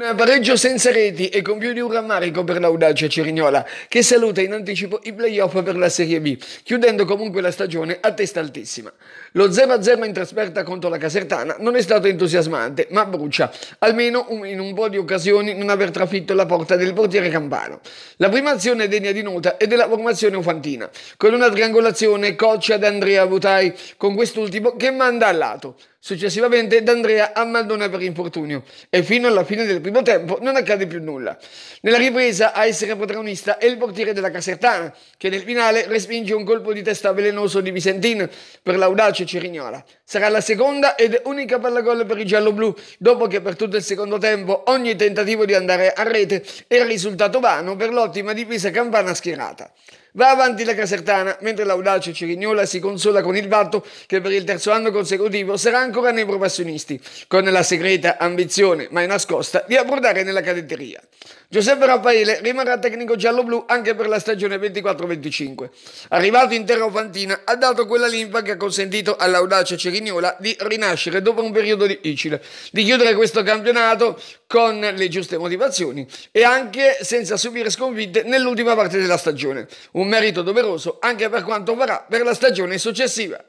Pareggio senza reti e con più di un rammarico per l'audacia Cirignola, che saluta in anticipo i playoff per la Serie B, chiudendo comunque la stagione a testa altissima. Lo 0-0 in trasferta contro la Casertana non è stato entusiasmante, ma brucia, almeno in un po' di occasioni non aver trafitto la porta del portiere campano. La prima azione degna di nota è della formazione ufantina, con una triangolazione coccia ad Andrea Butai, con quest'ultimo che manda a lato, successivamente D'Andrea ammaldona per infortunio, e fino alla fine del primo primo tempo non accade più nulla. Nella ripresa a essere protagonista è il portiere della Casertana, che nel finale respinge un colpo di testa velenoso di Vicentin per l'audace Cirignola. Sarà la seconda ed unica palla gol per i gialloblu, dopo che per tutto il secondo tempo ogni tentativo di andare a rete era risultato vano per l'ottima difesa campana schierata. Va avanti la Casertana, mentre l'audace Cirignola si consola con il fatto che per il terzo anno consecutivo sarà ancora nei professionisti, con la segreta ambizione, mai nascosta, via Bordare nella cadetteria. Giuseppe Raffaele rimarrà tecnico giallo-blu anche per la stagione 24-25. Arrivato in terra fantina, ha dato quella linfa che ha consentito all'audacia cerignola di rinascere dopo un periodo difficile, di chiudere questo campionato con le giuste motivazioni e anche senza subire sconfitte nell'ultima parte della stagione. Un merito doveroso anche per quanto farà per la stagione successiva.